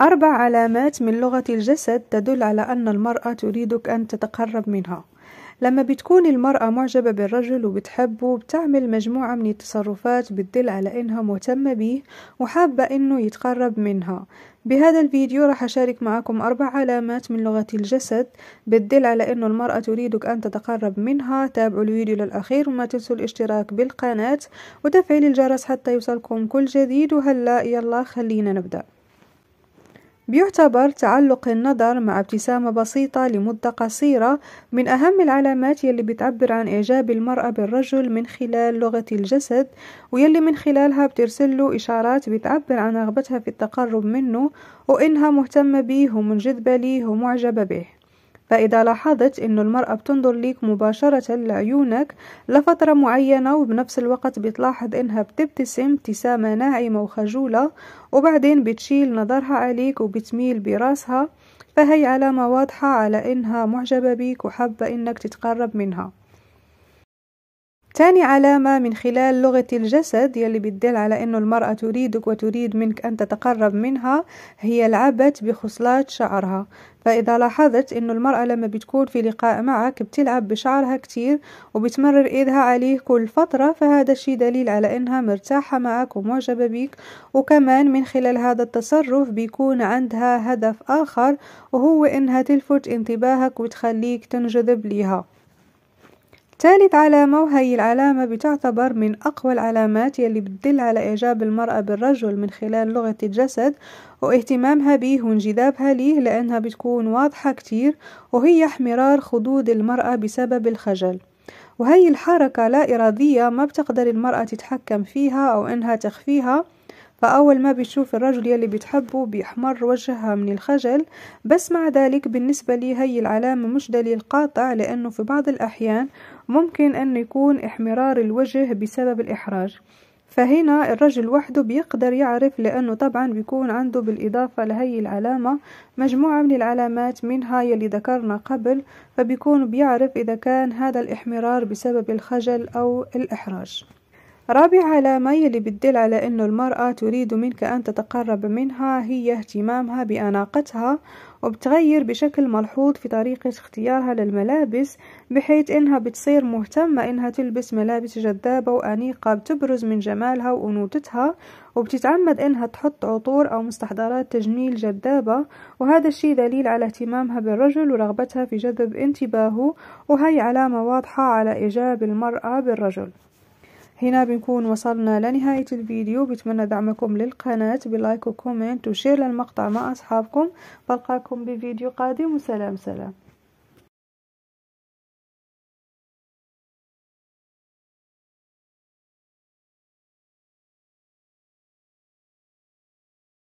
أربع علامات من لغة الجسد تدل على أن المرأة تريدك أن تتقرب منها لما بتكون المرأة معجبة بالرجل وبتحبه بتعمل مجموعة من التصرفات بتدل على إنها مهتمة بيه وحابة إنه يتقرب منها بهذا الفيديو راح أشارك معكم أربع علامات من لغة الجسد بتدل على إنه المرأة تريدك أن تتقرب منها تابعوا الفيديو للأخير وما تنسوا الاشتراك بالقناة وتفعيل الجرس حتى يوصلكم كل جديد وهلأ يلا خلينا نبدأ بيعتبر تعلق النظر مع ابتسامة بسيطة لمدة قصيرة من أهم العلامات يلي بتعبر عن إعجاب المرأة بالرجل من خلال لغة الجسد ويلي من خلالها له إشارات بتعبر عن رغبتها في التقرب منه وإنها مهتمة بيه ومنجذبة ليه ومعجبة به فإذا لاحظت أن المرأة بتنظر ليك مباشرة لعيونك لفترة معينة وبنفس الوقت بتلاحظ إنها بتبتسم ابتسامة ناعمة وخجولة وبعدين بتشيل نظرها عليك وبتميل براسها فهي علامة واضحة على إنها معجبة بيك وحابة إنك تتقرب منها تاني علامة من خلال لغة الجسد يلي بتدل على إنه المرأة تريدك وتريد منك أن تتقرب منها هي لعبت بخصلات شعرها فإذا لاحظت إنه المرأة لما بتكون في لقاء معك بتلعب بشعرها كتير وبتمرر إيدها عليه كل فترة فهذا الشي دليل على إنها مرتاحة معك ومعجبة بيك وكمان من خلال هذا التصرف بيكون عندها هدف آخر وهو إنها تلفت انتباهك وتخليك تنجذب ليها ثالث علامة وهي العلامة بتعتبر من أقوى العلامات يلي بتدل على إعجاب المرأة بالرجل من خلال لغة الجسد واهتمامها بيه وانجذابها ليه لأنها بتكون واضحة كتير وهي احمرار خدود المرأة بسبب الخجل وهي الحركة لا إرادية ما بتقدر المرأة تتحكم فيها أو إنها تخفيها فأول ما بتشوف الرجل يلي بتحبه بيحمر وجهها من الخجل بس مع ذلك بالنسبة لي هاي العلامة مش دليل قاطع لأنه في بعض الأحيان ممكن أنه يكون احمرار الوجه بسبب الإحراج فهنا الرجل وحده بيقدر يعرف لأنه طبعا بيكون عنده بالإضافة لهي العلامة مجموعة من العلامات منها يلي ذكرنا قبل فبيكون بيعرف إذا كان هذا الإحمرار بسبب الخجل أو الإحراج رابع علامة يلي بتدل على أنه المرأة تريد منك أن تتقرب منها هي اهتمامها بأناقتها وبتغير بشكل ملحوظ في طريقة اختيارها للملابس بحيث إنها بتصير مهتمة إنها تلبس ملابس جذابة وأنيقة بتبرز من جمالها وأنوثتها وبتتعمد إنها تحط عطور أو مستحضرات تجميل جذابة وهذا الشي دليل على اهتمامها بالرجل ورغبتها في جذب انتباهه وهي علامة واضحة على إعجاب المرأة بالرجل هنا بنكون وصلنا لنهاية الفيديو بتمنى دعمكم للقناة بلايك وكومنت وشير للمقطع مع أصحابكم بلقاكم بفيديو قادم وسلام سلام